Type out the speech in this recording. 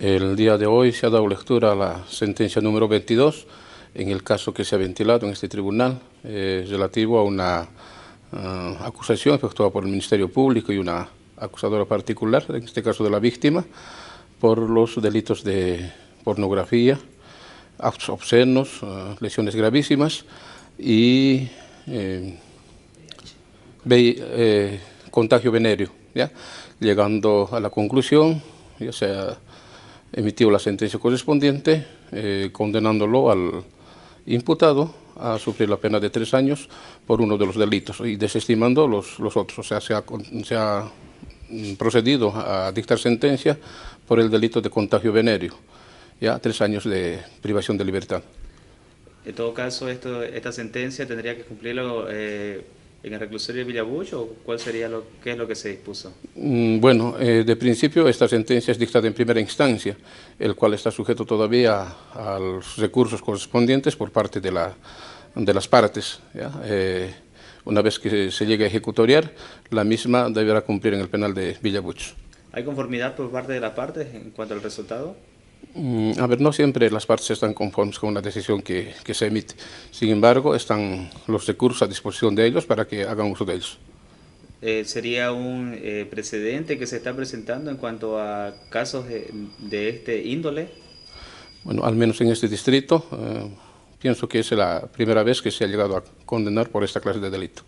El día de hoy se ha dado lectura a la sentencia número 22 en el caso que se ha ventilado en este tribunal eh, relativo a una eh, acusación efectuada por el Ministerio Público y una acusadora particular, en este caso de la víctima, por los delitos de pornografía, actos obscenos, eh, lesiones gravísimas y contagio venéreo, llegando a la conclusión, ya sea emitió la sentencia correspondiente eh, condenándolo al imputado a sufrir la pena de tres años por uno de los delitos y desestimando los, los otros. O sea, se ha, se ha mm, procedido a dictar sentencia por el delito de contagio venéreo, ya tres años de privación de libertad. En todo caso, esto, esta sentencia tendría que cumplirlo eh, en el reclusorio de Villabucho o cuál sería lo, qué es lo que se dispuso? Mm, bueno, eh, de principio esta sentencia es dictada en primera instancia, el cual está sujeto todavía a los recursos correspondientes por parte de, la, de las partes. Eh, una vez que se llegue a ejecutoriar, la misma deberá cumplir en el penal de Villabucho. ¿Hay conformidad por parte de las partes en cuanto al resultado? Mm, a ver, no siempre las partes están conformes con una decisión que, se emite. Sin embargo, están los recursos a disposición de ellos para que hagan uso de ellos. Eh, ¿Sería un eh, precedente que se está presentando en cuanto a casos de, este índole? Bueno, al menos en este distrito, eh, pienso que es la primera vez que se ha llegado a condenar por esta clase de delito.